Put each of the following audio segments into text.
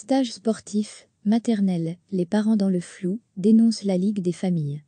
Stage sportif, maternel, les parents dans le flou, dénonce la Ligue des familles.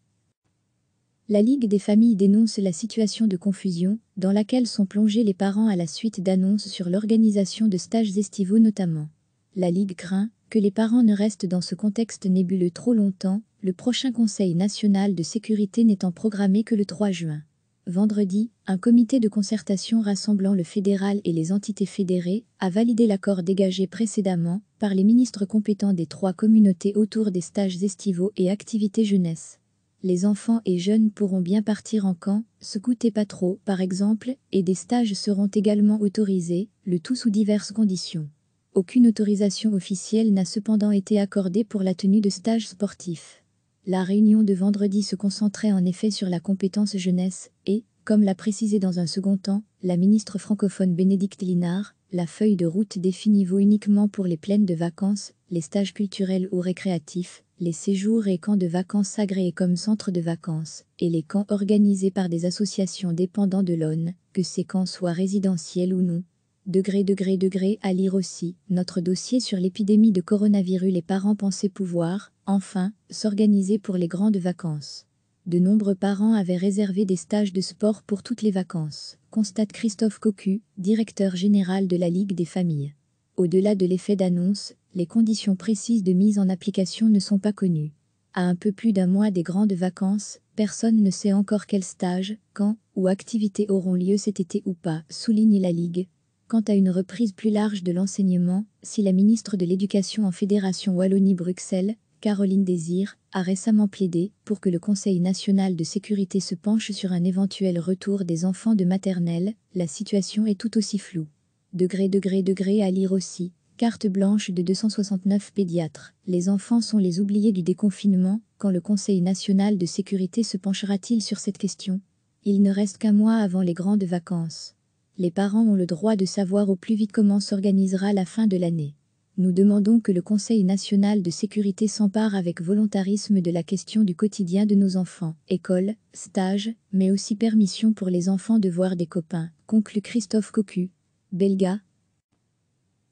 La Ligue des familles dénonce la situation de confusion dans laquelle sont plongés les parents à la suite d'annonces sur l'organisation de stages estivaux notamment. La Ligue craint que les parents ne restent dans ce contexte nébuleux trop longtemps, le prochain Conseil national de sécurité n'étant programmé que le 3 juin. Vendredi, un comité de concertation rassemblant le fédéral et les entités fédérées a validé l'accord dégagé précédemment par les ministres compétents des trois communautés autour des stages estivaux et activités jeunesse. Les enfants et jeunes pourront bien partir en camp, se coûter pas trop par exemple, et des stages seront également autorisés, le tout sous diverses conditions. Aucune autorisation officielle n'a cependant été accordée pour la tenue de stages sportifs. La réunion de vendredi se concentrait en effet sur la compétence jeunesse et, comme l'a précisé dans un second temps, la ministre francophone Bénédicte Linard, la feuille de route définie vaut uniquement pour les plaines de vacances, les stages culturels ou récréatifs, les séjours et camps de vacances agréés comme centres de vacances, et les camps organisés par des associations dépendant de l'ONU, que ces camps soient résidentiels ou non. Degré, degré, degré, à lire aussi, notre dossier sur l'épidémie de coronavirus Les parents pensaient pouvoir, Enfin, s'organiser pour les grandes vacances. De nombreux parents avaient réservé des stages de sport pour toutes les vacances, constate Christophe Cocu, directeur général de la Ligue des familles. Au-delà de l'effet d'annonce, les conditions précises de mise en application ne sont pas connues. À un peu plus d'un mois des grandes vacances, personne ne sait encore quel stage, quand ou activités auront lieu cet été ou pas, souligne la Ligue. Quant à une reprise plus large de l'enseignement, si la ministre de l'Éducation en Fédération Wallonie-Bruxelles, Caroline Désir, a récemment plaidé pour que le Conseil national de sécurité se penche sur un éventuel retour des enfants de maternelle, la situation est tout aussi floue. Degré, degré, degré à lire aussi, carte blanche de 269 pédiatres. Les enfants sont les oubliés du déconfinement, quand le Conseil national de sécurité se penchera-t-il sur cette question Il ne reste qu'un mois avant les grandes vacances. Les parents ont le droit de savoir au plus vite comment s'organisera la fin de l'année nous demandons que le Conseil national de sécurité s'empare avec volontarisme de la question du quotidien de nos enfants, école, stage, mais aussi permission pour les enfants de voir des copains, conclut Christophe Cocu, belga.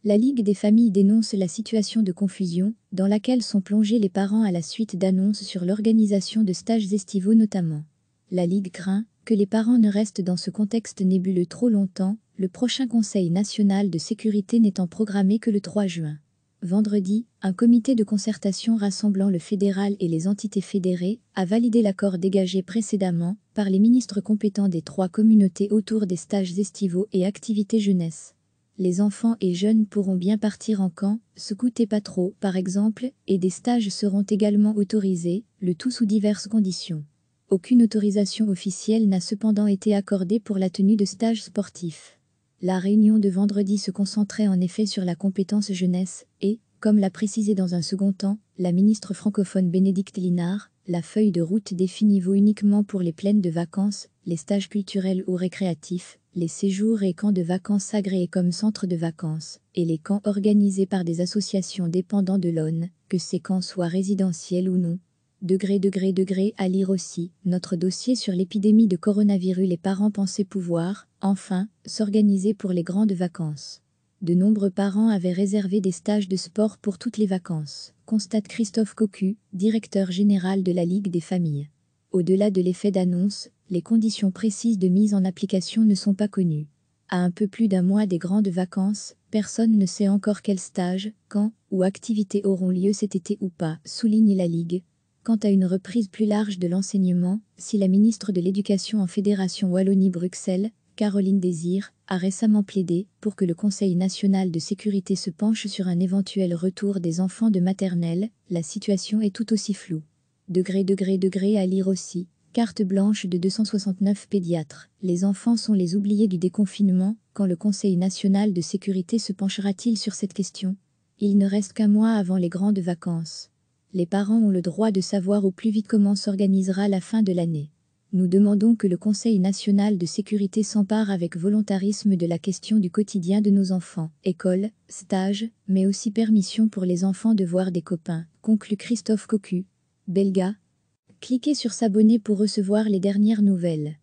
La Ligue des familles dénonce la situation de confusion dans laquelle sont plongés les parents à la suite d'annonces sur l'organisation de stages estivaux notamment. La Ligue craint que les parents ne restent dans ce contexte nébuleux trop longtemps le prochain Conseil national de sécurité n'étant programmé que le 3 juin. Vendredi, un comité de concertation rassemblant le fédéral et les entités fédérées a validé l'accord dégagé précédemment par les ministres compétents des trois communautés autour des stages estivaux et activités jeunesse. Les enfants et jeunes pourront bien partir en camp, se coûter pas trop par exemple, et des stages seront également autorisés, le tout sous diverses conditions. Aucune autorisation officielle n'a cependant été accordée pour la tenue de stages sportifs. La réunion de vendredi se concentrait en effet sur la compétence jeunesse et, comme l'a précisé dans un second temps la ministre francophone Bénédicte Linard, la feuille de route définit vaut uniquement pour les plaines de vacances, les stages culturels ou récréatifs, les séjours et camps de vacances agréés comme centres de vacances, et les camps organisés par des associations dépendant de l'ONE, que ces camps soient résidentiels ou non, Degré, degré, degré, à lire aussi, notre dossier sur l'épidémie de coronavirus. Les parents pensaient pouvoir, enfin, s'organiser pour les grandes vacances. De nombreux parents avaient réservé des stages de sport pour toutes les vacances, constate Christophe Cocu, directeur général de la Ligue des familles. Au-delà de l'effet d'annonce, les conditions précises de mise en application ne sont pas connues. À un peu plus d'un mois des grandes vacances, personne ne sait encore quel stage, quand ou activités auront lieu cet été ou pas, souligne la Ligue, Quant à une reprise plus large de l'enseignement, si la ministre de l'Éducation en Fédération Wallonie-Bruxelles, Caroline Désir, a récemment plaidé pour que le Conseil national de sécurité se penche sur un éventuel retour des enfants de maternelle, la situation est tout aussi floue. Degré, degré, degré à lire aussi. Carte blanche de 269 pédiatres. Les enfants sont les oubliés du déconfinement. Quand le Conseil national de sécurité se penchera-t-il sur cette question Il ne reste qu'un mois avant les grandes vacances. Les parents ont le droit de savoir au plus vite comment s'organisera la fin de l'année. Nous demandons que le Conseil national de sécurité s'empare avec volontarisme de la question du quotidien de nos enfants, école, stage, mais aussi permission pour les enfants de voir des copains, conclut Christophe Cocu. Belga. Cliquez sur s'abonner pour recevoir les dernières nouvelles.